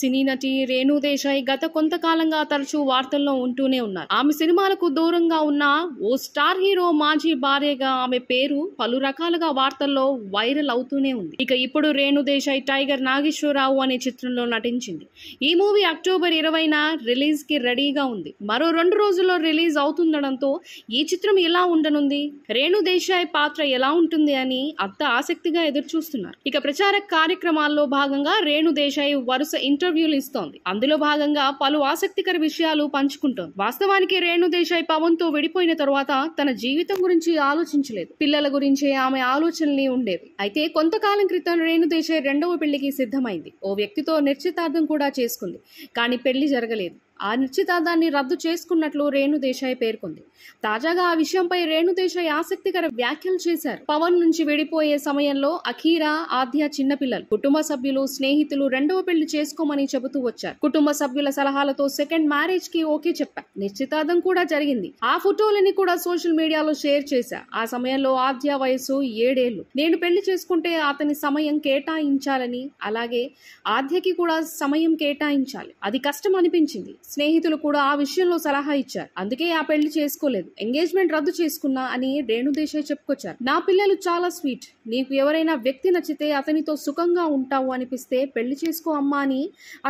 సినీ నటి రేణు దేశాయ్ గత కొంతకాలంగా తరచూ వార్తల్లో ఉంటూనే ఉన్నారు ఆమె సినిమాలకు దూరంగా ఉన్న ఓ స్టార్ హీరో మాజీ భార్యగా ఆమె పేరు పలు రకాలుగా వార్తల్లో వైరల్ అవుతూనే ఉంది ఇక ఇప్పుడు రేణు దేశాయ్ టైగర్ నాగేశ్వరరావు అనే చిత్రంలో నటించింది ఈ మూవీ అక్టోబర్ ఇరవైన రిలీజ్ కి రెడీగా ఉంది మరో రెండు రోజుల్లో రిలీజ్ అవుతుండడంతో ఈ చిత్రం ఎలా ఉండనుంది రేణు దేశాయ్ పాత్ర ఎలా ఉంటుంది అని అంత ఆసక్తిగా ఎదురు చూస్తున్నారు ఇక ప్రచార కార్యక్రమాల్లో భాగంగా రేణు దేశాయ్ వరుస ఇంటర్ ఇంటర్వ్యూలు ఇస్తోంది అందులో భాగంగా పలు ఆసక్తికర విషయాలు పంచుకుంటోంది వాస్తవానికి రేణు దేశాయ్ పవన్ తో విడిపోయిన తర్వాత తన జీవితం గురించి ఆలోచించలేదు పిల్లల గురించి ఆమె ఆలోచనలే ఉండేవి అయితే కొంతకాలం క్రితం రేణు దేశాయ్ రెండవ పెళ్లికి సిద్ధమైంది ఓ వ్యక్తితో నిశ్చితార్థం కూడా చేసుకుంది కానీ పెళ్లి జరగలేదు ఆ నిశ్చితార్థాన్ని రద్దు చేసుకున్నట్లు రేణు దేశాయ్ పేర్కొంది తాజాగా ఆ విషయంపై రేణు దేశాయ్ ఆసక్తికర వ్యాఖ్యలు చేశారు పవన్ నుంచి విడిపోయే సమయంలో అఖీరా ఆద్య చిన్నపిల్లలు కుటుంబ సభ్యులు స్నేహితులు రెండవ పెళ్లి చేసుకోమని చెబుతూ వచ్చారు కుటుంబ సభ్యుల సలహాలతో సెకండ్ మ్యారేజ్ కి ఓకే చెప్పారు నిశ్చితార్థం కూడా జరిగింది ఆ ఫోటోలని కూడా సోషల్ మీడియాలో షేర్ చేశా ఆ సమయంలో ఆద్య వయసు ఏడేళ్లు నేను పెళ్లి చేసుకుంటే అతని సమయం కేటాయించాలని అలాగే ఆద్యకి కూడా సమయం కేటాయించాలి అది కష్టం అనిపించింది స్నేహితులు కూడా ఆ విషయంలో సలహా ఇచ్చారు అందుకే ఆ పెళ్లి చేసుకోలేదు ఎంగేజ్మెంట్ రద్దు చేసుకున్నా అని రేణు దేశాయ్ చెప్పుకొచ్చారు నా పిల్లలు చాలా స్వీట్ నీకు ఎవరైనా వ్యక్తి నచ్చితే అతనితో సుఖంగా ఉంటావు అనిపిస్తే పెళ్లి చేసుకో అమ్మా అని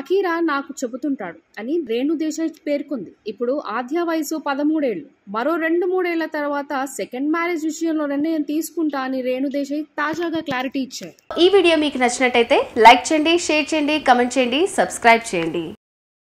అఖీరా నాకు చెబుతుంటాడు అని రేణు దేశాయ్ పేర్కొంది ఇప్పుడు ఆద్య వయసు పదమూడేళ్లు మరో రెండు మూడేళ్ల తర్వాత సెకండ్ మ్యారేజ్ విషయంలో నిర్ణయం తీసుకుంటా అని రేణు దేశాయ్ తాజాగా క్లారిటీ ఇచ్చారు ఈ వీడియో మీకు నచ్చినట్టయితే లైక్ చేయండి షేర్ చేయండి కమెంట్ చేయండి సబ్స్క్రైబ్ చేయండి